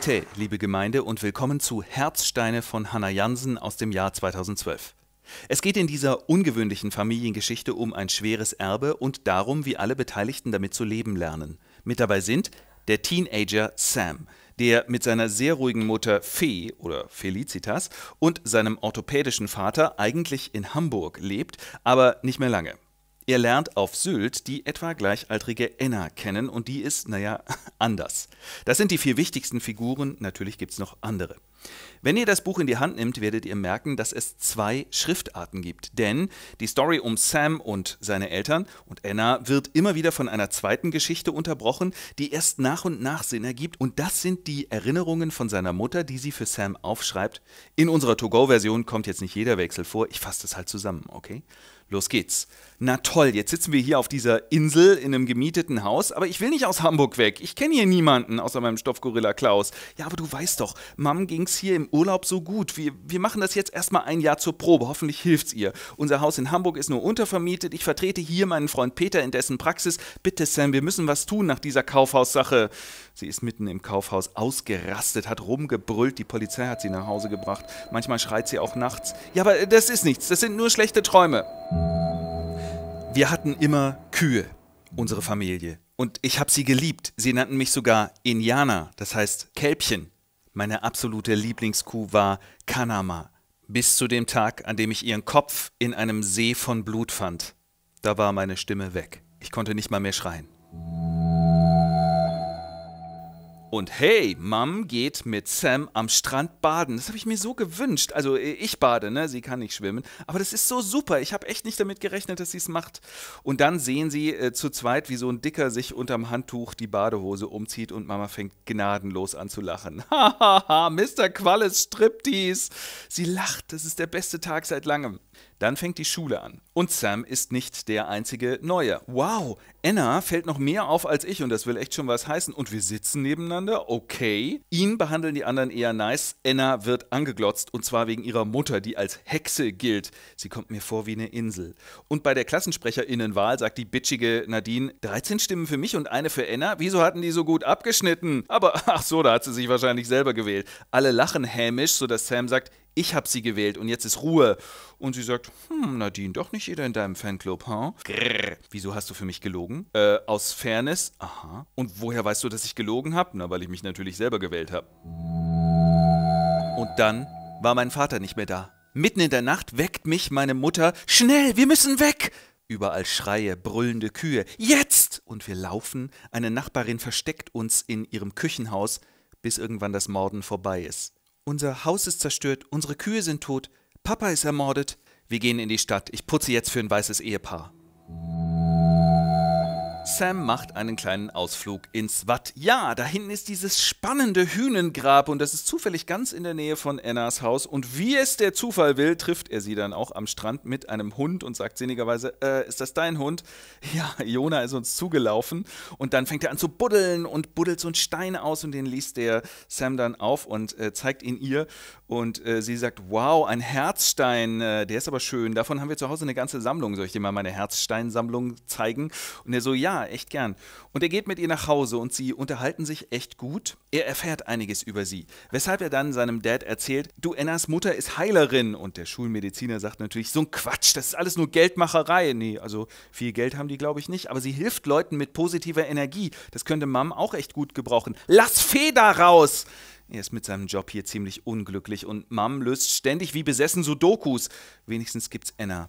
Te, liebe Gemeinde, und willkommen zu Herzsteine von Hanna Jansen aus dem Jahr 2012. Es geht in dieser ungewöhnlichen Familiengeschichte um ein schweres Erbe und darum, wie alle Beteiligten damit zu leben lernen. Mit dabei sind der Teenager Sam, der mit seiner sehr ruhigen Mutter Fee oder Felicitas und seinem orthopädischen Vater eigentlich in Hamburg lebt, aber nicht mehr lange. Ihr lernt auf Sylt die etwa gleichaltrige Enna kennen und die ist, naja, anders. Das sind die vier wichtigsten Figuren, natürlich gibt es noch andere. Wenn ihr das Buch in die Hand nehmt, werdet ihr merken, dass es zwei Schriftarten gibt. Denn die Story um Sam und seine Eltern und Anna wird immer wieder von einer zweiten Geschichte unterbrochen, die erst nach und nach Sinn ergibt. Und das sind die Erinnerungen von seiner Mutter, die sie für Sam aufschreibt. In unserer To-Go-Version kommt jetzt nicht jeder Wechsel vor. Ich fasse das halt zusammen, okay? Los geht's. Na toll, jetzt sitzen wir hier auf dieser Insel in einem gemieteten Haus, aber ich will nicht aus Hamburg weg. Ich kenne hier niemanden außer meinem Stoffgorilla Klaus. Ja, aber du weißt doch, Mom ging's uns hier im Urlaub so gut. Wir, wir machen das jetzt erstmal ein Jahr zur Probe. Hoffentlich hilft's ihr. Unser Haus in Hamburg ist nur untervermietet. Ich vertrete hier meinen Freund Peter in dessen Praxis. Bitte, Sam, wir müssen was tun nach dieser Kaufhaussache. Sie ist mitten im Kaufhaus ausgerastet, hat rumgebrüllt. Die Polizei hat sie nach Hause gebracht. Manchmal schreit sie auch nachts. Ja, aber das ist nichts. Das sind nur schlechte Träume. Wir hatten immer Kühe, unsere Familie. Und ich habe sie geliebt. Sie nannten mich sogar Indianer, das heißt Kälbchen. Meine absolute Lieblingskuh war Kanama, bis zu dem Tag, an dem ich ihren Kopf in einem See von Blut fand. Da war meine Stimme weg. Ich konnte nicht mal mehr schreien. Und hey, Mom geht mit Sam am Strand baden. Das habe ich mir so gewünscht. Also äh, ich bade, ne? Sie kann nicht schwimmen. Aber das ist so super. Ich habe echt nicht damit gerechnet, dass sie es macht. Und dann sehen sie äh, zu zweit, wie so ein Dicker sich unterm Handtuch die Badehose umzieht und Mama fängt gnadenlos an zu lachen. Hahaha, Mr. Qualles Striptease. Sie lacht. Das ist der beste Tag seit langem. Dann fängt die Schule an. Und Sam ist nicht der einzige Neue. Wow, Anna fällt noch mehr auf als ich und das will echt schon was heißen. Und wir sitzen nebeneinander miteinander, okay. Ihn behandeln die anderen eher nice. Enna wird angeglotzt und zwar wegen ihrer Mutter, die als Hexe gilt. Sie kommt mir vor wie eine Insel. Und bei der Klassensprecherinnenwahl sagt die bitchige Nadine, 13 Stimmen für mich und eine für Enna? Wieso hatten die so gut abgeschnitten? Aber ach so, da hat sie sich wahrscheinlich selber gewählt. Alle lachen hämisch, sodass Sam sagt, ich habe sie gewählt und jetzt ist Ruhe. Und sie sagt, hm, Nadine, doch nicht jeder in deinem Fanclub, huh? Grrr. Wieso hast du für mich gelogen? Äh, aus Fairness? Aha. Und woher weißt du, dass ich gelogen habe? Na, weil ich mich natürlich selber gewählt habe. Und dann war mein Vater nicht mehr da. Mitten in der Nacht weckt mich meine Mutter, schnell, wir müssen weg! Überall Schreie, brüllende Kühe. Jetzt! Und wir laufen. Eine Nachbarin versteckt uns in ihrem Küchenhaus, bis irgendwann das Morden vorbei ist. Unser Haus ist zerstört, unsere Kühe sind tot, Papa ist ermordet. Wir gehen in die Stadt. Ich putze jetzt für ein weißes Ehepaar. Sam macht einen kleinen Ausflug ins Watt. Ja, da hinten ist dieses spannende Hünengrab und das ist zufällig ganz in der Nähe von Annas Haus. Und wie es der Zufall will, trifft er sie dann auch am Strand mit einem Hund und sagt sinnigerweise, äh, ist das dein Hund? Ja, Jona ist uns zugelaufen und dann fängt er an zu buddeln und buddelt so einen Stein aus und den liest der Sam dann auf und äh, zeigt ihn ihr. Und äh, sie sagt, wow, ein Herzstein, äh, der ist aber schön. Davon haben wir zu Hause eine ganze Sammlung. Soll ich dir mal meine Herzsteinsammlung zeigen? Und er so, ja, echt gern. Und er geht mit ihr nach Hause und sie unterhalten sich echt gut. Er erfährt einiges über sie, weshalb er dann seinem Dad erzählt, du, Ennas Mutter ist Heilerin. Und der Schulmediziner sagt natürlich, so ein Quatsch, das ist alles nur Geldmacherei. Nee, also viel Geld haben die, glaube ich, nicht. Aber sie hilft Leuten mit positiver Energie. Das könnte Mom auch echt gut gebrauchen. Lass Feder raus! Er ist mit seinem Job hier ziemlich unglücklich und Mom löst ständig wie besessen Sudokus. Wenigstens gibt's Anna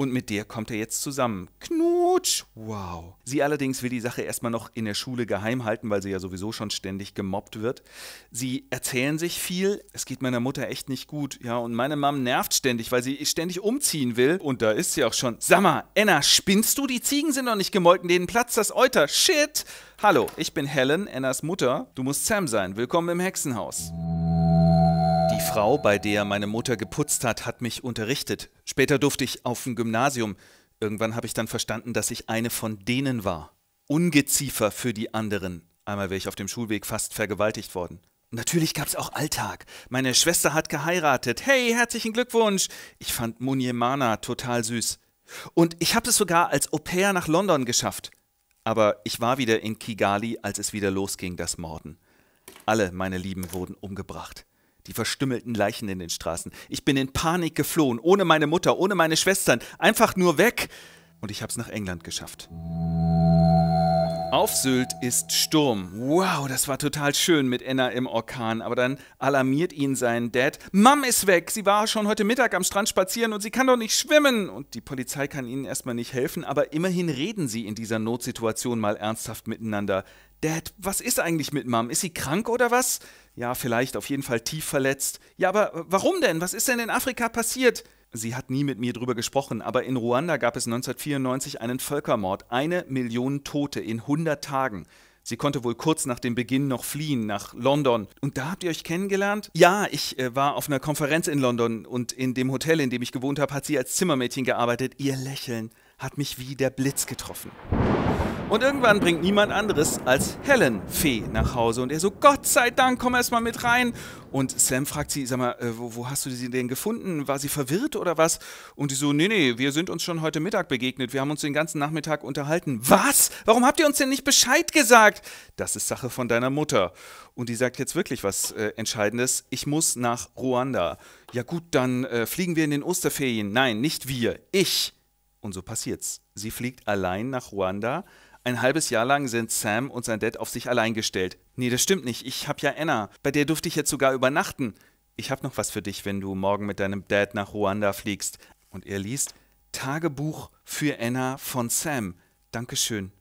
und mit der kommt er jetzt zusammen. Knutsch! Wow. Sie allerdings will die Sache erstmal noch in der Schule geheim halten, weil sie ja sowieso schon ständig gemobbt wird. Sie erzählen sich viel. Es geht meiner Mutter echt nicht gut. Ja, und meine Mom nervt ständig, weil sie ständig umziehen will. Und da ist sie auch schon. Sag mal, Anna, spinnst du? Die Ziegen sind noch nicht gemolken. Denen platzt das Euter. Shit! Hallo, ich bin Helen, Annas Mutter. Du musst Sam sein. Willkommen im Hexenhaus. Die Frau, bei der meine Mutter geputzt hat, hat mich unterrichtet. Später durfte ich auf dem Gymnasium. Irgendwann habe ich dann verstanden, dass ich eine von denen war. Ungeziefer für die anderen. Einmal wäre ich auf dem Schulweg fast vergewaltigt worden. Natürlich gab es auch Alltag. Meine Schwester hat geheiratet. Hey, herzlichen Glückwunsch. Ich fand Munyemana total süß. Und ich habe es sogar als Au pair nach London geschafft. Aber ich war wieder in Kigali, als es wieder losging, das Morden. Alle meine Lieben wurden umgebracht die verstümmelten Leichen in den Straßen. Ich bin in Panik geflohen, ohne meine Mutter, ohne meine Schwestern, einfach nur weg. Und ich habe es nach England geschafft. Auf Sylt ist Sturm. Wow, das war total schön mit Enna im Orkan. Aber dann alarmiert ihn sein Dad. Mom ist weg. Sie war schon heute Mittag am Strand spazieren und sie kann doch nicht schwimmen. Und die Polizei kann ihnen erstmal nicht helfen, aber immerhin reden sie in dieser Notsituation mal ernsthaft miteinander. Dad, was ist eigentlich mit Mom? Ist sie krank oder was? Ja, vielleicht, auf jeden Fall tief verletzt. Ja, aber warum denn? Was ist denn in Afrika passiert? Sie hat nie mit mir drüber gesprochen, aber in Ruanda gab es 1994 einen Völkermord. Eine Million Tote in 100 Tagen. Sie konnte wohl kurz nach dem Beginn noch fliehen nach London. Und da habt ihr euch kennengelernt? Ja, ich äh, war auf einer Konferenz in London und in dem Hotel, in dem ich gewohnt habe, hat sie als Zimmermädchen gearbeitet. Ihr Lächeln hat mich wie der Blitz getroffen. Und irgendwann bringt niemand anderes als Helen Fee nach Hause. Und er so, Gott sei Dank, komm erst mal mit rein. Und Sam fragt sie, sag mal, äh, wo, wo hast du sie denn gefunden? War sie verwirrt oder was? Und die so, nee, nee, wir sind uns schon heute Mittag begegnet. Wir haben uns den ganzen Nachmittag unterhalten. Was? Warum habt ihr uns denn nicht Bescheid gesagt? Das ist Sache von deiner Mutter. Und die sagt jetzt wirklich was äh, Entscheidendes. Ich muss nach Ruanda. Ja gut, dann äh, fliegen wir in den Osterferien. Nein, nicht wir, ich. Und so passiert's. Sie fliegt allein nach Ruanda, ein halbes Jahr lang sind Sam und sein Dad auf sich allein gestellt. Nee, das stimmt nicht. Ich hab ja Anna. Bei der durfte ich jetzt sogar übernachten. Ich hab noch was für dich, wenn du morgen mit deinem Dad nach Ruanda fliegst. Und er liest Tagebuch für Anna von Sam. Dankeschön.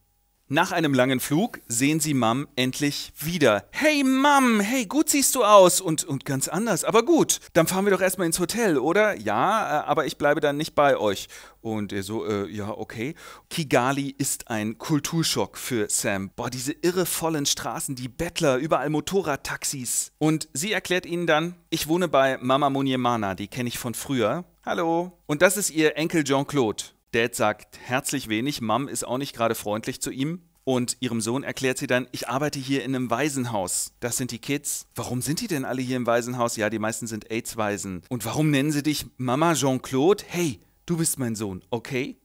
Nach einem langen Flug sehen sie Mom endlich wieder. Hey Mom, hey, gut siehst du aus und, und ganz anders, aber gut. Dann fahren wir doch erstmal ins Hotel, oder? Ja, äh, aber ich bleibe dann nicht bei euch. Und er so, äh, ja, okay. Kigali ist ein Kulturschock für Sam. Boah, diese irrevollen Straßen, die Bettler, überall Motorradtaxis. Und sie erklärt ihnen dann, ich wohne bei Mama Munyemana, die kenne ich von früher. Hallo. Und das ist ihr Enkel Jean-Claude. Dad sagt herzlich wenig, Mom ist auch nicht gerade freundlich zu ihm. Und ihrem Sohn erklärt sie dann, ich arbeite hier in einem Waisenhaus. Das sind die Kids. Warum sind die denn alle hier im Waisenhaus? Ja, die meisten sind AIDS-Waisen. Und warum nennen sie dich Mama Jean-Claude? Hey, du bist mein Sohn, okay?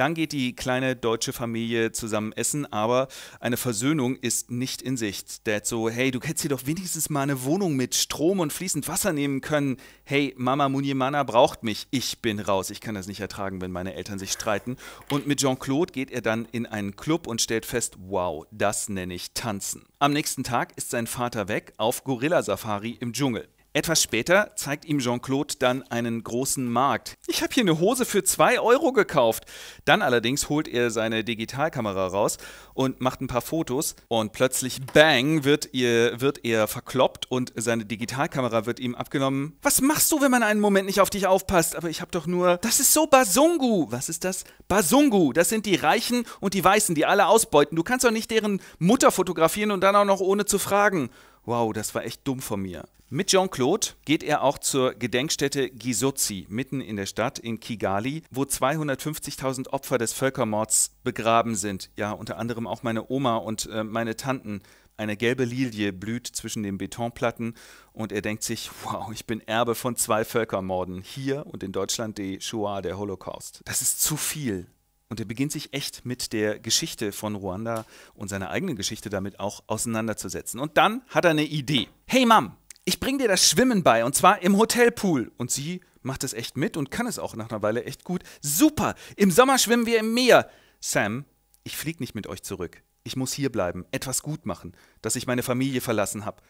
Dann geht die kleine deutsche Familie zusammen essen, aber eine Versöhnung ist nicht in Sicht. Dad so, hey, du hättest hier doch wenigstens mal eine Wohnung mit Strom und fließend Wasser nehmen können. Hey, Mama Munimana braucht mich. Ich bin raus. Ich kann das nicht ertragen, wenn meine Eltern sich streiten. Und mit Jean-Claude geht er dann in einen Club und stellt fest, wow, das nenne ich tanzen. Am nächsten Tag ist sein Vater weg auf Gorilla Safari im Dschungel. Etwas später zeigt ihm Jean-Claude dann einen großen Markt. Ich habe hier eine Hose für 2 Euro gekauft. Dann allerdings holt er seine Digitalkamera raus und macht ein paar Fotos und plötzlich, bang, wird, ihr, wird er verkloppt und seine Digitalkamera wird ihm abgenommen. Was machst du, wenn man einen Moment nicht auf dich aufpasst? Aber ich habe doch nur... Das ist so Basungu. Was ist das? Basungu. Das sind die Reichen und die Weißen, die alle ausbeuten. Du kannst doch nicht deren Mutter fotografieren und dann auch noch ohne zu fragen. Wow, das war echt dumm von mir. Mit Jean-Claude geht er auch zur Gedenkstätte Gisozzi mitten in der Stadt in Kigali, wo 250.000 Opfer des Völkermords begraben sind. Ja, unter anderem auch meine Oma und äh, meine Tanten. Eine gelbe Lilie blüht zwischen den Betonplatten und er denkt sich, wow, ich bin Erbe von zwei Völkermorden, hier und in Deutschland die Shoah, der Holocaust. Das ist zu viel. Und er beginnt sich echt mit der Geschichte von Ruanda und seiner eigenen Geschichte damit auch auseinanderzusetzen. Und dann hat er eine Idee. Hey Mom, ich bring dir das Schwimmen bei und zwar im Hotelpool. Und sie macht es echt mit und kann es auch nach einer Weile echt gut. Super, im Sommer schwimmen wir im Meer. Sam, ich flieg nicht mit euch zurück. Ich muss hierbleiben, etwas gut machen, dass ich meine Familie verlassen habe.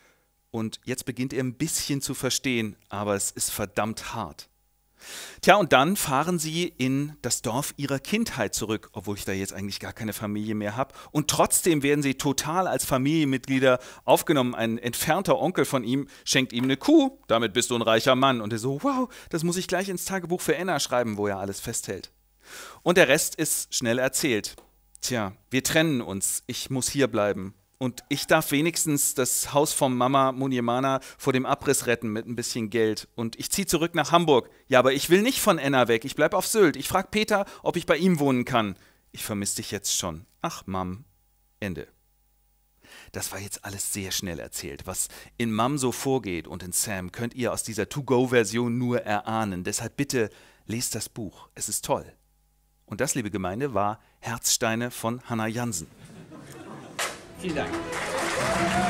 Und jetzt beginnt er ein bisschen zu verstehen, aber es ist verdammt hart. Tja, und dann fahren sie in das Dorf ihrer Kindheit zurück, obwohl ich da jetzt eigentlich gar keine Familie mehr habe. Und trotzdem werden sie total als Familienmitglieder aufgenommen. Ein entfernter Onkel von ihm schenkt ihm eine Kuh, damit bist du ein reicher Mann. Und er so, wow, das muss ich gleich ins Tagebuch für Anna schreiben, wo er alles festhält. Und der Rest ist schnell erzählt. Tja, wir trennen uns, ich muss hier bleiben. Und ich darf wenigstens das Haus von Mama Munyemana vor dem Abriss retten mit ein bisschen Geld. Und ich ziehe zurück nach Hamburg. Ja, aber ich will nicht von Enna weg. Ich bleibe auf Sylt. Ich frage Peter, ob ich bei ihm wohnen kann. Ich vermisse dich jetzt schon. Ach, Mam. Ende. Das war jetzt alles sehr schnell erzählt. Was in Mam so vorgeht und in Sam könnt ihr aus dieser To-Go-Version nur erahnen. Deshalb bitte lest das Buch. Es ist toll. Und das, liebe Gemeinde, war Herzsteine von Hannah Jansen. Vielen Dank.